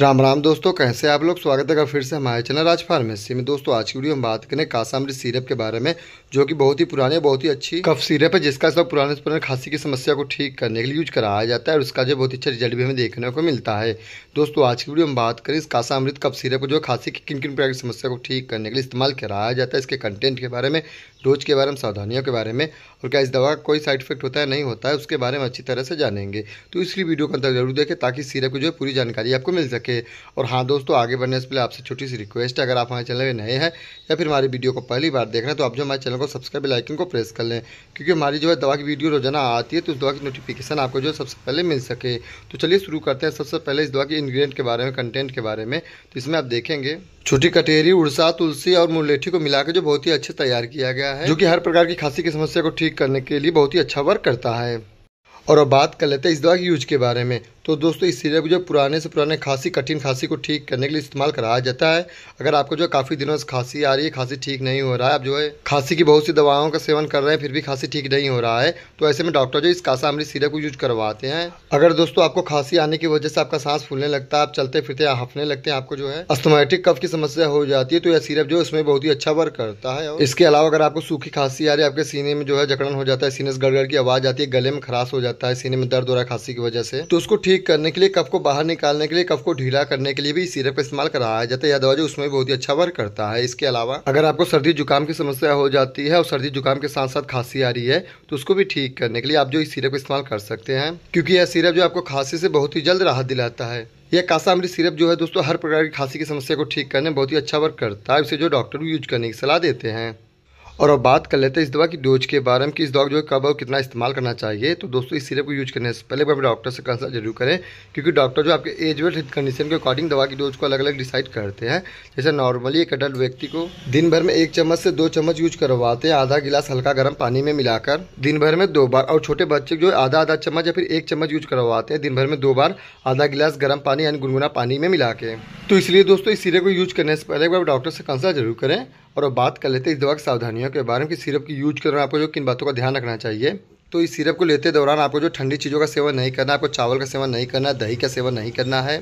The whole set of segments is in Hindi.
राम राम दोस्तों कैसे आप लोग स्वागत है फिर से हमारे चैनल राज फार्मेसी में दोस्तों आज की वीडियो हम बात करें कासामृत सीरप के बारे में जो कि बहुत ही पुराने बहुत ही अच्छी कफ सीरप है जिसका सब पुराने पुराने खांसी की समस्या को ठीक करने के लिए यूज कराया जाता है और उसका जो बहुत अच्छा रिजल्ट भी हमें देखने को मिलता है दोस्तों आज की वीडियो हम बात करें इस कासामृत कफ सीरप को जो खांसी की किन किन प्रकार की समस्या को ठीक करने के लिए इस्तेमाल कराया जाता है इसके कंटेंट के बारे में डोज के बारे में सावधानियों के बारे में और क्या इस दवा का कोई साइड इफेक्ट होता है नहीं होता है उसके बारे में अच्छी तरह से जानेंगे तो इसलिए वीडियो को अंतर जरूर देखें ताकि सीरप की जो पूरी जानकारी आपको मिल सके करके और हाँ दोस्तों आगे बढ़ने से पहले आपसे छोटी सी रिक्वेस्ट है अगर आप हमारे चैनल में नए हैं या फिर हमारी वीडियो को पहली बार देख रहे हैं तो आप जो हमारे चैनल को सब्सक्राइब लाइकिन को प्रेस कर लें क्योंकि हमारी जो है दवा की वीडियो रोजाना आती है तो उस दवा की नोटिफिकेशन आपको जो सबसे पहले मिल सके तो चलिए शुरू करते हैं सबसे पहले इस दवा के इन्ग्रीडियंट के बारे में कंटेंट के बारे में तो इसमें आप देखेंगे छोटी कटेरी उड़सा तुलसी और मुलेठी को मिलाकर जो बहुत ही अच्छे तैयार किया गया है जो कि हर प्रकार की खांसी की समस्या को ठीक करने के लिए बहुत ही अच्छा वर्क करता है और अब बात कर लेते हैं इस दवा के यूज के बारे में तो दोस्तों इस सिरप जो पुराने से पुराने खांसी कठिन खांसी को ठीक करने के लिए इस्तेमाल कराया जाता है अगर आपको जो काफ़ी दिनों से खांसी आ रही है खांसी ठीक नहीं हो रहा है आप जो है खांसी की बहुत सी दवाओं का सेवन कर रहे हैं फिर भी खांसी ठीक नहीं हो रहा है तो ऐसे में डॉक्टर जो इस कासा अमृत सीरप को यूज करवाते हैं अगर दोस्तों आपको खांसी आने की वजह से आपका सांस फूलने लगता है आप चलते फिरते हफने लगते हैं आपको जो है अस्थोमेटिक कफ की समस्या हो जाती है तो यह सीरप जो है उसमें बहुत ही अच्छा वर्क करता है इसके अलावा अगर आपको सूखी खांसी आ रही है आपके सीने में जो है जकड़न हो जाता है सीने से गड़गड़ की आवाज़ आती है गले में खराश हो जाती है सकता है सीने में दर्द हो रहा है खांसी की वजह से तो उसको ठीक करने के लिए कफ को बाहर निकालने के लिए कफ को ढीला करने के लिए भी सिरप का इस्तेमाल कराया जाता है यह दवा जो उसमें बहुत ही अच्छा वर्क करता है इसके अलावा अगर आपको सर्दी जुकाम की समस्या हो जाती है और सर्दी जुकाम के साथ साथ खांसी आ रही है तो उसको भी ठीक करने के लिए आप जो इस सिरप इस्तेमाल कर सकते हैं क्योंकि यह सिरप जो आपको खांसी से बहुत ही जल्द राहत दिलाता है यह कासा अमृत सिरप जो है दोस्तों हर प्रकार की खांसी की समस्या को ठीक करने में बहुत ही अच्छा वर्क करता है इसे जो डॉक्टर भी यूज करने की सलाह देते हैं और अब बात कर लेते हैं इस दवा की डोज के बारे में कि इस दवा जो कब और कितना इस्तेमाल करना चाहिए तो दोस्तों इस सिरप को यूज करने से पहले अपने डॉक्टर से कंसल्ट जरूर करें क्योंकि डॉक्टर जो आपके एज वेल्थ हेल्थ कंडीशन के अकॉर्डिंग दवा की डोज को अलग अलग डिसाइड करते हैं जैसे नॉर्मली एक अडल्ट व्यक्ति को दिन भर में एक चम्मच से दो चम्मच यूज करवाते हैं आधा गिलास हल्का गर्म पानी में मिलाकर दिन भर में दो बार और छोटे बच्चे जो आधा आधा चम्मच या फिर एक चम्मच यूज करवाते हैं दिन भर में दो बार आधा गिलास गर्म पानी यानी गुनगुना पानी में मिला के तो इसलिए दोस्तों इस सिरप को यूज करने से पहले डॉक्टर से कंसल्ट जरूर करें और अब बात कर लेते हैं इस दवा की सावधानियों के बारे में कि सिरप की यूज के दौरान आपको जो किन बातों का ध्यान रखना चाहिए तो इस सिरप को लेते दौरान आपको जो ठंडी चीज़ों का सेवन नहीं करना आपको चावल का सेवन नहीं करना दही का सेवन नहीं करना है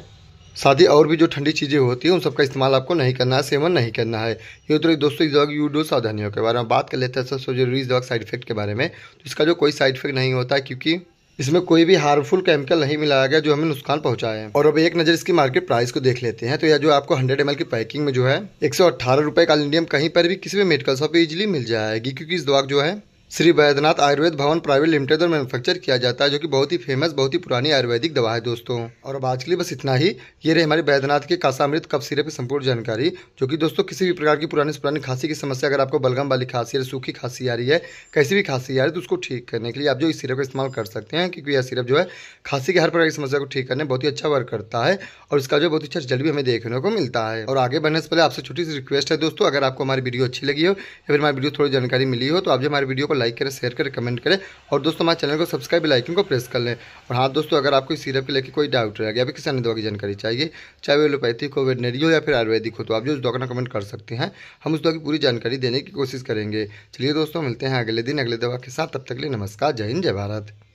साथ ही और भी जो ठंडी चीज़ें होती हैं उन सबका इस्तेमाल आपको नहीं करना है सेवन नहीं करना है ये तो दोस्तों इस दवा की यूडो सावधानियों के बारे में बात कर लेते हैं सबसे जरूरी इस दवा साइड इफेक्ट के बारे में तो इसका जो कोई साइड इफेक्ट नहीं होता क्योंकि इसमें कोई भी हार्मफुल केमिकल नहीं मिलाया गया जो हमें नुकसान पहुंचाए है और अब एक नज़र इसकी मार्केट प्राइस को देख लेते हैं तो यह जो आपको हंड्रेड एम की पैकिंग में जो है एक सौ रुपए का इंडियम कहीं पर भी किसी भी मेडिकल शॉप पर इजिली मिल जाएगी क्योंकि इस दवा जो है श्री वैद्यनाथ आयुर्वेद भवन प्राइवेट लिमिटेड और मैन्युफैक्चर किया जाता है जो कि बहुत ही फेमस बहुत ही पुरानी आयुर्वेदिक दवा है दोस्तों और अब आज के लिए बस इतना ही ये रहे हमारे वैद्यनाथ के कासामृत कफ सिरप की संपूर्ण जानकारी जो कि दोस्तों किसी भी प्रकार की पुरानी पुरानी खांसी की समस्या अगर आपको बलगम वाली खांसी है सूखी खांसी आ रही है कैसी भी खांसी आ रही है तो उसको ठीक करने के लिए आप जो इस सिरप का इस्तेमाल कर सकते हैं क्योंकि यह सिरप जो है खांसी की हर प्रकार की समस्या को ठीक करने बहुत ही अच्छा वर्क करता है और इसका जो बहुत ही अच्छा रिजल्ट भी हमें देखने को मिलता है और आगे बढ़ने से पहले आपसे छोटी सी रिक्वेस्ट है दोस्तों अगर आपको हमारी वीडियो अच्छी लगी हो या फिर हमारी वीडियो थोड़ी जानकारी मिली हो तो आप जो हमारी वीडियो को लाइक करें शेयर करें कमेंट करें और दोस्तों हमारे चैनल को सब्सक्राइब लाइकिंग को प्रेस कर लें और हाँ दोस्तों अगर आपको इस सीरप के लेकर कोई डाउट रहेगा या फिर किसी अन्य दवा की जानकारी चाहिए चाहे वो एलोपैथिक हो वेटनरी हो या फिर आयुर्वेदिक हो तो आप जो उस दवा का कमेंट कर सकते हैं हम उस दवा की पूरी जानकारी देने की कोशिश करेंगे चलिए दोस्तों मिलते हैं अगले दिन अगले दवा के साथ तब तक लिए नमस्कार जय हिंद जय भारत